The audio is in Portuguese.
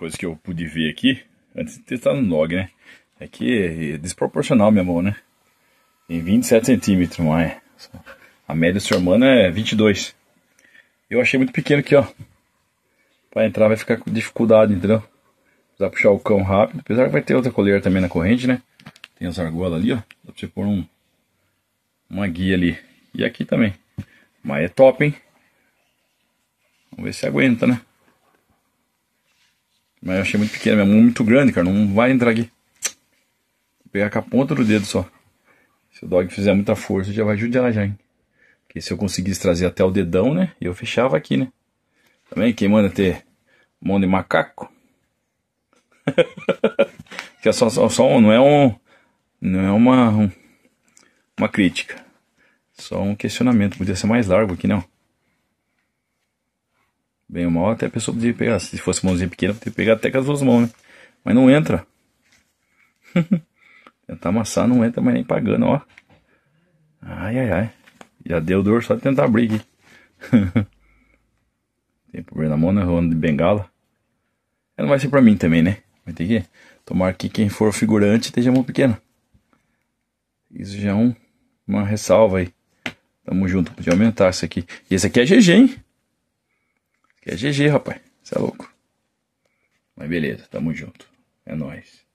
coisa que eu pude ver aqui, antes de testar no log, né? É que é desproporcional minha mão, né? Tem 27 centímetros, mas a média do seu humano é 22. Eu achei muito pequeno aqui, ó. Pra entrar vai ficar com dificuldade, entendeu? Precisa puxar o cão rápido. Apesar que vai ter outra coleira também na corrente, né? Tem as argolas ali, ó. Dá pra você pôr um, uma guia ali. E aqui também. Mas é top, hein? Vamos ver se aguenta, né? Mas eu achei muito pequena, minha mão é muito grande, cara. Não vai entrar aqui. Vou pegar com a ponta do dedo só. Se o dog fizer muita força, já vai judiar já, hein? Porque se eu conseguisse trazer até o dedão, né? Eu fechava aqui, né? Também quem manda ter mão de macaco. que é só, só, só, não é um. Não é uma. Um, uma crítica. Só um questionamento. Podia ser mais largo aqui, não. Bem ou mal, até a pessoa podia pegar. Se fosse mãozinha pequena, podia pegar até com as duas mãos, né? Mas não entra. tentar amassar não entra mais nem pagando, ó. Ai, ai, ai. Já deu dor só de tentar abrir aqui. Tem problema na mão, né? Rolando de bengala. Ela não vai ser pra mim também, né? Vai ter que tomar que quem for figurante esteja mão pequena. Isso já é um, uma ressalva aí. Tamo junto, podia aumentar isso aqui. E esse aqui é GG, hein? Que é GG, rapaz. Você é louco. Mas beleza, tamo junto. É nóis.